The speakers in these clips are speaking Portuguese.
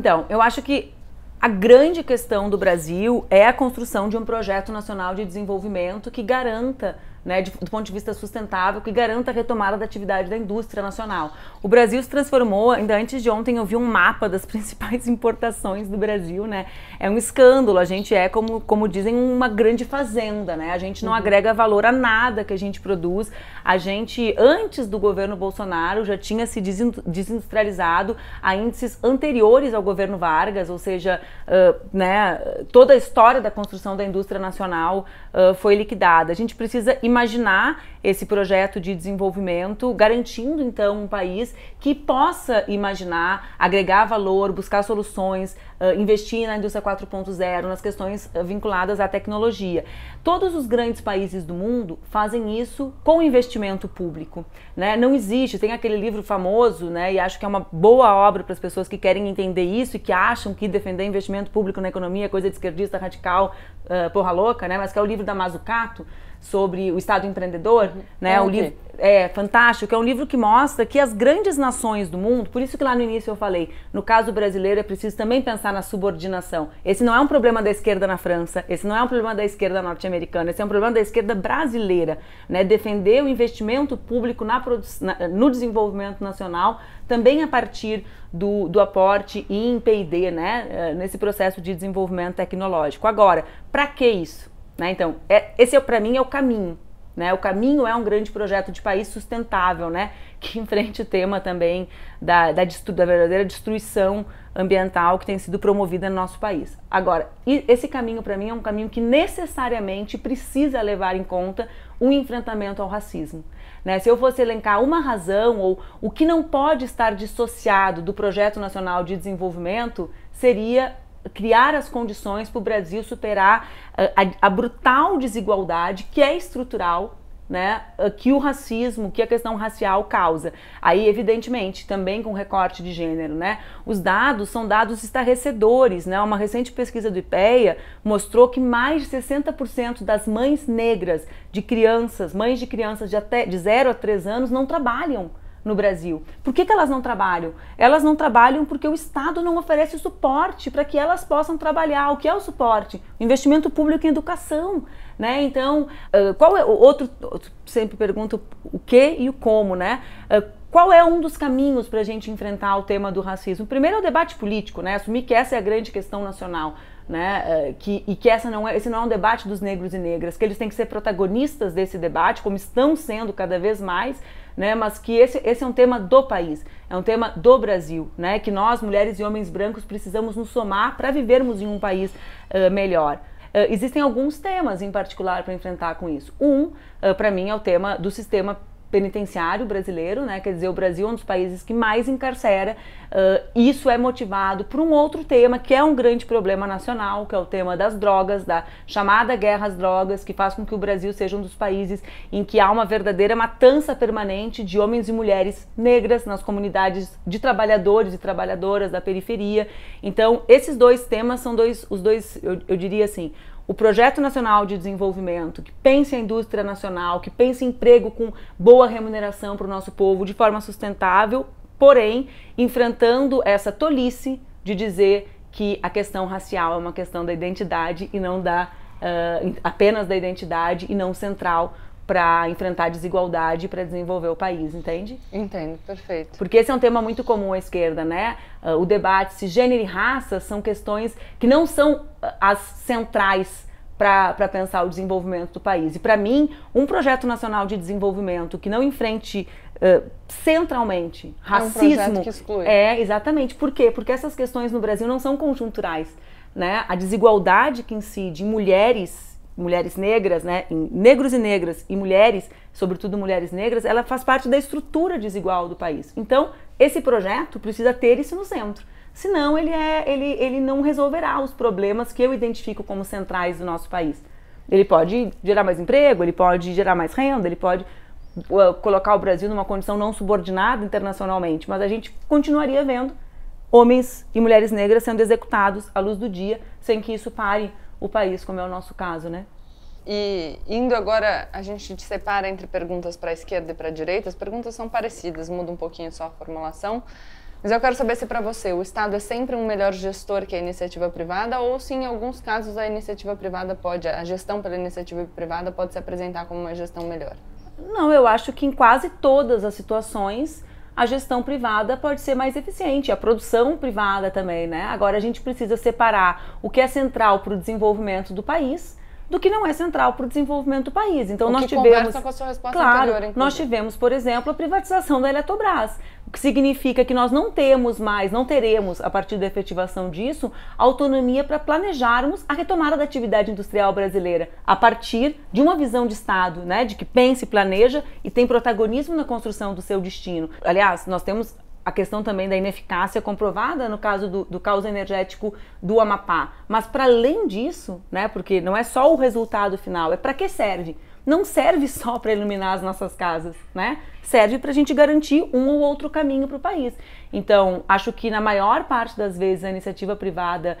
Então, eu acho que a grande questão do Brasil é a construção de um projeto nacional de desenvolvimento que garanta né, de, do ponto de vista sustentável, que garanta a retomada da atividade da indústria nacional. O Brasil se transformou, ainda antes de ontem eu vi um mapa das principais importações do Brasil, né? É um escândalo, a gente é, como, como dizem, uma grande fazenda, né? A gente não uhum. agrega valor a nada que a gente produz. A gente, antes do governo Bolsonaro, já tinha se desindustrializado a índices anteriores ao governo Vargas, ou seja, uh, né, toda a história da construção da indústria nacional uh, foi liquidada. A gente precisa imaginar esse projeto de desenvolvimento, garantindo então um país que possa imaginar, agregar valor, buscar soluções, ah, investir na indústria 4.0, nas questões ah, vinculadas à tecnologia. Todos os grandes países do mundo fazem isso com investimento público. Né? Não existe, tem aquele livro famoso, né, e acho que é uma boa obra para as pessoas que querem entender isso e que acham que defender investimento público na economia é coisa de esquerdista radical, uh, porra louca, né, mas que é o livro da Mazucato sobre o Estado empreendedor, uhum. né? É, o livro é fantástico, é um livro que mostra que as grandes nações do mundo, por isso que lá no início eu falei, no caso brasileiro é preciso também pensar na subordinação. Esse não é um problema da esquerda na França, esse não é um problema da esquerda norte-americana, esse é um problema da esquerda brasileira, né? Defender o investimento público na, na no desenvolvimento nacional também a partir do, do aporte em P&D, né? Eh, nesse processo de desenvolvimento tecnológico. Agora, para que isso? Né? Então, é, esse é, para mim é o caminho. Né? O caminho é um grande projeto de país sustentável, né? que enfrente o tema também da, da, da verdadeira destruição ambiental que tem sido promovida no nosso país. Agora, esse caminho para mim é um caminho que necessariamente precisa levar em conta o um enfrentamento ao racismo. Né? Se eu fosse elencar uma razão ou o que não pode estar dissociado do Projeto Nacional de Desenvolvimento, seria criar as condições para o Brasil superar a, eh, a, a, brutal desigualdade que é estrutural. Né, eh, que o racismo, que a questão racial causa. Aí, evidentemente, também com recorte de gênero, né? Os dados são dados estarrecedores, né? Uma recente pesquisa do IPEA mostrou que mais de 60% das mães negras de crianças, mães de crianças de até de 0 a 3 anos não trabalham no Brasil. Por que, que elas não trabalham? Elas não trabalham porque o Estado não oferece suporte para que elas possam trabalhar. O que é o suporte? investimento público em educação. Né? Então, ah, qual é o outro? Sempre pergunto o que e o como, né? Ah, qual é um dos caminhos para a gente enfrentar o tema do racismo? Primeiro é o debate político, né? Assumir que essa é a grande questão nacional, né? Ah, que, e que essa não é, esse não é um debate dos negros e negras, que eles têm que ser protagonistas desse debate, como estão sendo cada vez mais, né? Mas que esse, esse é um tema do país, é um tema do Brasil, né? Que nós, mulheres e homens brancos, precisamos nos somar para vivermos em um país uh, melhor. Uh, existem alguns temas em particular para enfrentar com isso. Um, uh, para mim, é o tema do sistema penitenciário brasileiro, né? Quer dizer, o Brasil é um dos países que mais encarcera. Uh, isso é motivado por um outro tema que é um grande problema nacional, que é o tema das drogas, da chamada guerra às drogas, que faz com que o Brasil seja um dos países em que há uma verdadeira matança permanente de homens e mulheres negras nas comunidades de trabalhadores e trabalhadoras da periferia. Então, esses dois temas são dois, os dois, eu, eu diria assim, o Projeto Nacional de Desenvolvimento, que pense a indústria nacional, que pense emprego com boa remuneração para o nosso povo de forma sustentável, porém enfrentando essa tolice de dizer que a questão racial é uma questão da identidade e não da uh, apenas da identidade e não central para enfrentar a desigualdade e para desenvolver o país, entende? Entendo, perfeito. Porque esse é um tema muito comum à esquerda, né? Ah, o debate se gênero e raça são questões que não são ah, as centrais para pensar o desenvolvimento do país. E para mim, um projeto nacional de desenvolvimento que não enfrente uh, centralmente racismo. É, um que exclui. é, exatamente. Por quê? Porque essas questões no Brasil não são conjunturais. Né? A desigualdade que incide em mulheres mulheres negras, né, em negros e negras e mulheres, sobretudo mulheres negras, ela faz parte da estrutura desigual do país. Então, esse projeto precisa ter isso no centro. Senão ele, é, ele, ele não resolverá os problemas que eu identifico como centrais do nosso país. Ele pode gerar mais emprego, ele pode gerar mais renda, ele pode colocar o Brasil numa condição não subordinada internacionalmente, mas a gente continuaria vendo homens e mulheres negras sendo executados à luz do dia sem que isso pare o país, como é o nosso caso, né? E indo agora, a gente separa entre perguntas para a esquerda e para a direita. As perguntas são parecidas, muda um pouquinho só a formulação. Mas eu quero saber se para você o Estado é sempre um melhor gestor que a iniciativa privada ou se em alguns casos a iniciativa privada pode, a gestão pela iniciativa privada pode se apresentar como uma gestão melhor? Não, eu acho que em quase todas as situações a gestão privada pode ser mais eficiente, a produção privada também, né? Agora a gente precisa separar o que é central para o desenvolvimento do país do que não é central para o desenvolvimento do país. Então o nós tivemos, claro, anterior, nós tivemos, por exemplo, a privatização da Eletrobras. O que significa que nós não temos mais, não teremos, a partir da efetivação disso, autonomia para planejarmos a retomada da atividade industrial brasileira a partir de uma visão de Estado, né, de que pensa e planeja e tem protagonismo na construção do seu destino. Aliás, nós temos a questão também da ineficácia comprovada no caso do, do caos energético do Amapá. Mas para além disso, né, porque não é só o resultado final, é para que serve? não serve só para iluminar as nossas casas, né? Serve para a gente garantir um ou outro caminho para o país. Então, acho que na maior parte das vezes a iniciativa privada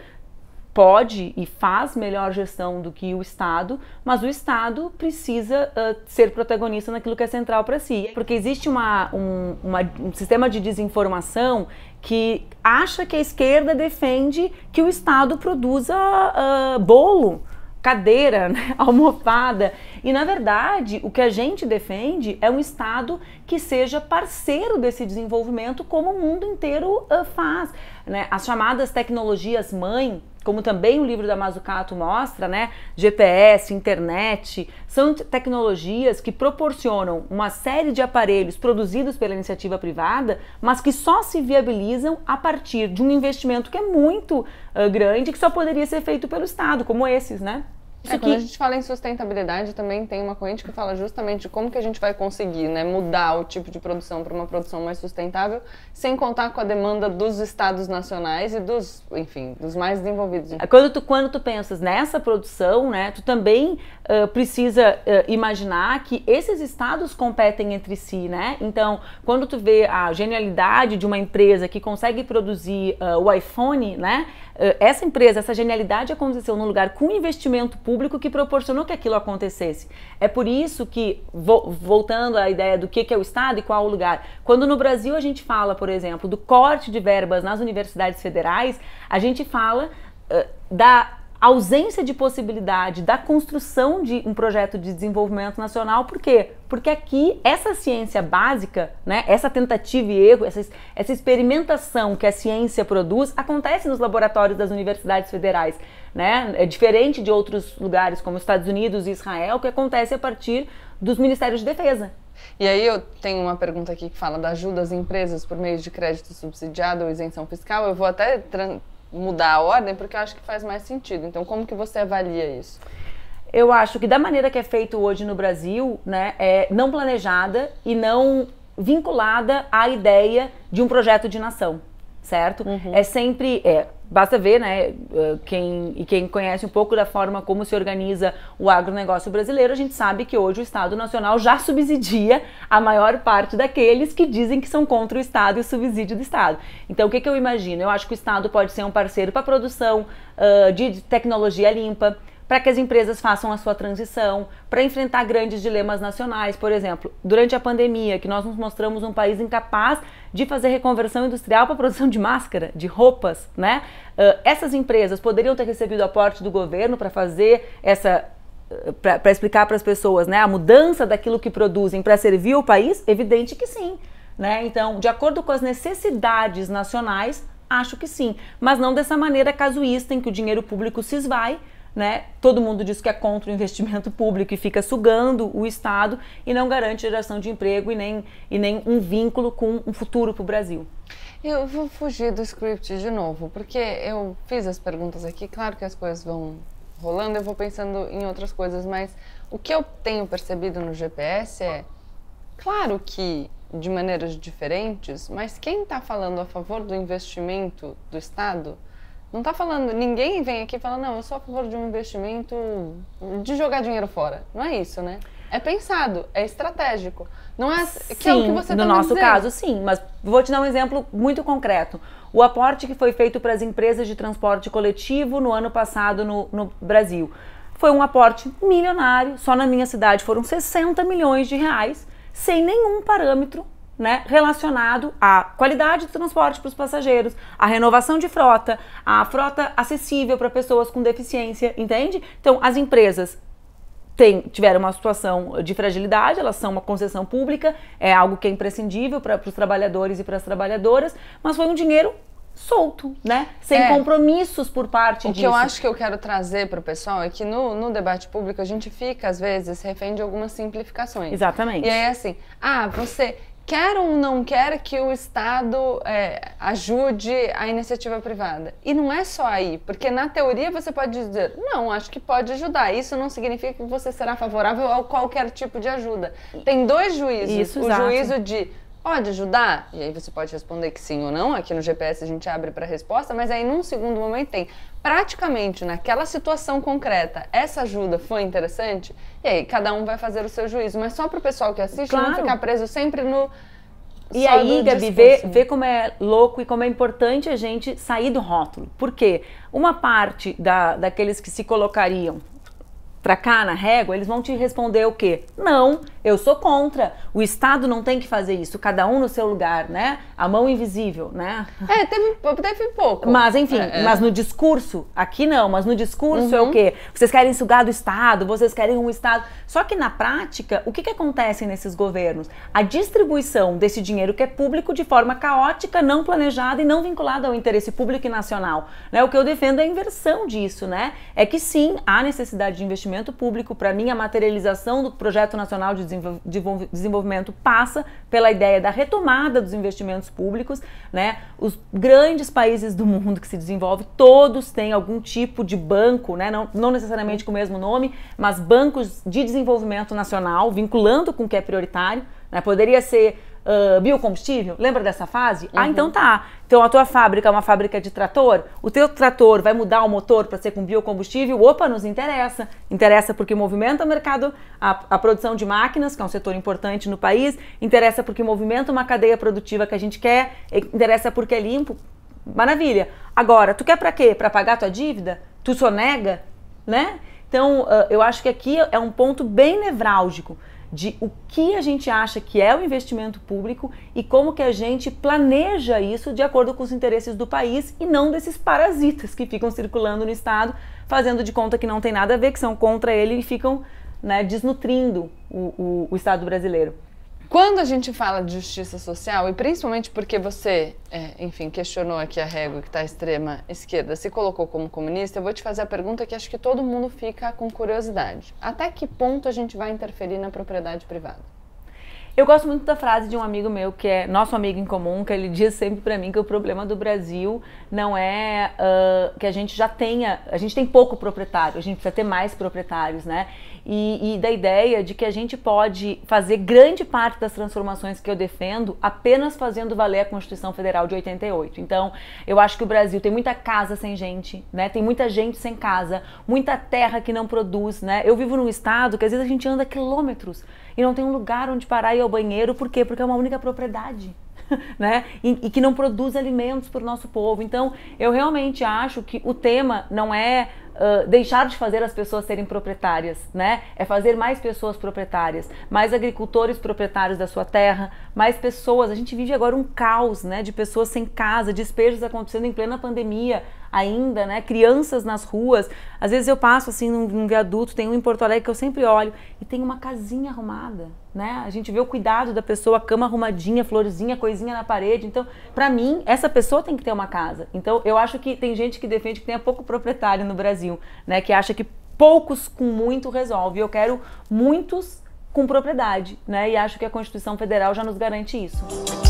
pode e faz melhor gestão do que o Estado, mas o Estado precisa uh, ser protagonista naquilo que é central para si. Porque existe uma, um, uma, um sistema de desinformação que acha que a esquerda defende que o Estado produza uh, bolo cadeira, né? almofada. E na verdade, o que a gente defende é um Estado que seja parceiro desse desenvolvimento, como o mundo inteiro uh, faz. Né? As chamadas tecnologias mãe, como também o livro da Mazucato mostra, né? GPS, internet, são tecnologias que proporcionam uma série de aparelhos produzidos pela iniciativa privada, mas que só se viabilizam a partir de um investimento que é muito uh, grande, que só poderia ser feito pelo Estado, como esses, né? É, quando a gente fala em sustentabilidade, também tem uma corrente que fala justamente de como que a gente vai conseguir né, mudar o tipo de produção para uma produção mais sustentável, sem contar com a demanda dos estados nacionais e dos, enfim, dos mais desenvolvidos. É, quando tu, quando tu pensas nessa produção, né, tu também uh, precisa uh, imaginar que esses estados competem entre si, né? Então, quando tu vê a genialidade de uma empresa que consegue produzir uh, o iPhone, né? Eh, essa empresa, essa genialidade aconteceu num lugar com investimento público que proporcionou que aquilo acontecesse. É por isso que, voltando à ideia do que é o Estado e qual o lugar, quando no Brasil a gente fala, por exemplo, do corte de verbas nas universidades federais, a gente fala eh, da a ausência de possibilidade da construção de um projeto de desenvolvimento nacional, por quê? Porque aqui essa ciência básica, né, essa tentativa e erro, essa, essa experimentação que a ciência produz, acontece nos laboratórios das universidades federais. Né? É diferente de outros lugares como Estados Unidos e Israel, que acontece a partir dos ministérios de defesa. E aí eu tenho uma pergunta aqui que fala da ajuda às empresas por meio de crédito subsidiado ou isenção fiscal. Eu vou até mudar a ordem, porque eu acho que faz mais sentido. Então, como que você avalia isso? Eu acho que da maneira que é feito hoje no Brasil, né, é não planejada e não vinculada à ideia de um projeto de nação, certo? Uhum. É sempre é, basta ver, né, eh, quem, e quem conhece um pouco da forma como se organiza o agronegócio brasileiro, a gente sabe que hoje o Estado Nacional já subsidia a maior parte daqueles que dizem que são contra o Estado e o subsídio do Estado. Então, o que, que eu imagino? Eu acho que o Estado pode ser um parceiro para a produção uh, de tecnologia limpa, para que as empresas façam a sua transição, para enfrentar grandes dilemas nacionais, por exemplo, durante a pandemia, que nós nos mostramos um país incapaz de fazer reconversão industrial para produção de máscara, de roupas, né? Uh, essas empresas poderiam ter recebido aporte do governo para fazer essa ah, para explicar para as pessoas, né, a mudança daquilo que produzem para servir o país? Evidente que sim, né? Então, de acordo com as necessidades nacionais, acho que sim, mas não dessa maneira casuísta em que o dinheiro público se esvai né? Todo mundo diz que é contra o investimento público e fica sugando o Estado e não garante geração de emprego e nem, e nem um vínculo com um futuro para o Brasil. Eu vou fugir do script de novo, porque eu fiz as perguntas aqui, claro que as coisas vão rolando, eu vou pensando em outras coisas, mas o que eu tenho percebido no GPS é, claro que de maneiras diferentes, mas quem está falando a favor do investimento do Estado não está falando, ninguém vem aqui e fala, não, eu sou a favor de um investimento de jogar dinheiro fora. Não é isso, né? É pensado, é estratégico. Não é sim, que é o que você tá No nosso dizendo. caso, sim, mas vou te dar um exemplo muito concreto. O aporte que foi feito para as empresas de transporte coletivo no ano passado no, no Brasil foi um aporte milionário. Só na minha cidade foram 60 milhões de reais, sem nenhum parâmetro né, relacionado à qualidade do transporte para os passageiros, à renovação de frota, à frota acessível para pessoas com deficiência, entende? Então, as empresas tem, tiveram uma situação de fragilidade, elas são uma concessão pública, é algo que é imprescindível para os trabalhadores e para as trabalhadoras, mas foi um dinheiro solto, né? Sem é. compromissos por parte o disso. O que eu acho que eu quero trazer para o pessoal é que no, no, debate público a gente fica, às vezes, refém de algumas simplificações. Exatamente. E aí, assim, ah, você quer ou não quer que o Estado é, ajude a iniciativa privada. E não é só aí, porque na teoria você pode dizer, não, acho que pode ajudar. Isso não significa que você será favorável a qualquer tipo de ajuda. Tem dois juízos. Isso, o exato. juízo de pode ajudar? E aí você pode responder que sim ou não. Aqui no GPS a gente abre para resposta, mas aí num segundo momento tem praticamente naquela situação concreta, essa ajuda foi interessante? E aí cada um vai fazer o seu juízo, mas só para o pessoal que assiste claro. não ficar preso sempre no e aí, Gabi, vê, vê, como é louco e como é importante a gente sair do rótulo. Por quê? Uma parte da, daqueles que se colocariam para cá na régua, eles vão te responder o quê? Não, eu sou contra. O Estado não tem que fazer isso, cada um no seu lugar, né? A mão invisível, né? É, teve, teve pouco. Mas, enfim, é, é. mas no discurso, aqui não, mas no discurso uhum. é o uhum. quê? Vocês querem sugar do Estado, vocês querem um Estado. Só que na prática, o que, que acontece nesses governos? A distribuição desse dinheiro que é público de forma caótica, não planejada e não vinculada ao interesse público e nacional. Né? O que eu defendo é a inversão disso, né? É que sim, há necessidade de investimento investimento público. Para mim, a materialização do Projeto Nacional de Desenvolvimento passa pela ideia da retomada dos investimentos públicos. Né? Os grandes países do mundo que se desenvolvem, todos têm algum tipo de banco, né? não, não necessariamente com o mesmo nome, mas bancos de desenvolvimento nacional, vinculando com o que é prioritário. Né? Poderia ser uh, biocombustível? Lembra dessa fase? Ah, uhum. Ah, então tá. Então a tua fábrica é uma fábrica de trator? O teu trator vai mudar o motor para ser com biocombustível? Opa, nos interessa. Interessa porque movimenta o mercado, a, a, produção de máquinas, que é um setor importante no país, interessa porque movimenta uma cadeia produtiva que a gente quer, interessa porque é limpo. Maravilha. Agora, tu quer para quê? Para pagar tua dívida? Tu sonega, né? Então, ah, eu acho que aqui é um ponto bem nevrálgico de o que a gente acha que é o investimento público e como que a gente planeja isso de acordo com os interesses do país e não desses parasitas que ficam circulando no Estado, fazendo de conta que não tem nada a ver, que são contra ele e ficam né, desnutrindo o, o, o Estado brasileiro. Quando a gente fala de justiça social, e principalmente porque você, é, enfim, questionou aqui a régua que está extrema esquerda, se colocou como comunista, eu vou te fazer a pergunta que acho que todo mundo fica com curiosidade. Até que ponto a gente vai interferir na propriedade privada? Eu gosto muito da frase de um amigo meu, que é nosso amigo em comum, que ele diz sempre para mim que o problema do Brasil não é uh, que a gente já tenha, a gente tem pouco proprietário, a gente precisa ter mais proprietários, né? E, e da ideia de que a gente pode fazer grande parte das transformações que eu defendo apenas fazendo valer a Constituição Federal de 88. Então, eu acho que o Brasil tem muita casa sem gente, né? Tem muita gente sem casa, muita terra que não produz, né? Eu vivo num estado que às vezes a gente anda quilômetros e não tem um lugar onde parar e ir ao banheiro, por quê? Porque é uma única propriedade. Né? E, e, que não produz alimentos para o nosso povo. Então, eu realmente acho que o tema não é uh, deixar de fazer as pessoas serem proprietárias, né? É fazer mais pessoas proprietárias, mais agricultores proprietários da sua terra, mais pessoas. A gente vive agora um caos, né? De pessoas sem casa, despejos acontecendo em plena pandemia, ainda, né? Crianças nas ruas. Às vezes eu passo assim num, num viaduto, tem um em Porto Alegre que eu sempre olho e tem uma casinha arrumada, né? A gente vê o cuidado da pessoa, a cama arrumadinha, florzinha, coisinha na parede. Então, para mim, essa pessoa tem que ter uma casa. Então, eu acho que tem gente que defende que tenha pouco proprietário no Brasil, né? Que acha que poucos com muito resolve. Eu quero muitos com propriedade, né? E acho que a Constituição Federal já nos garante isso.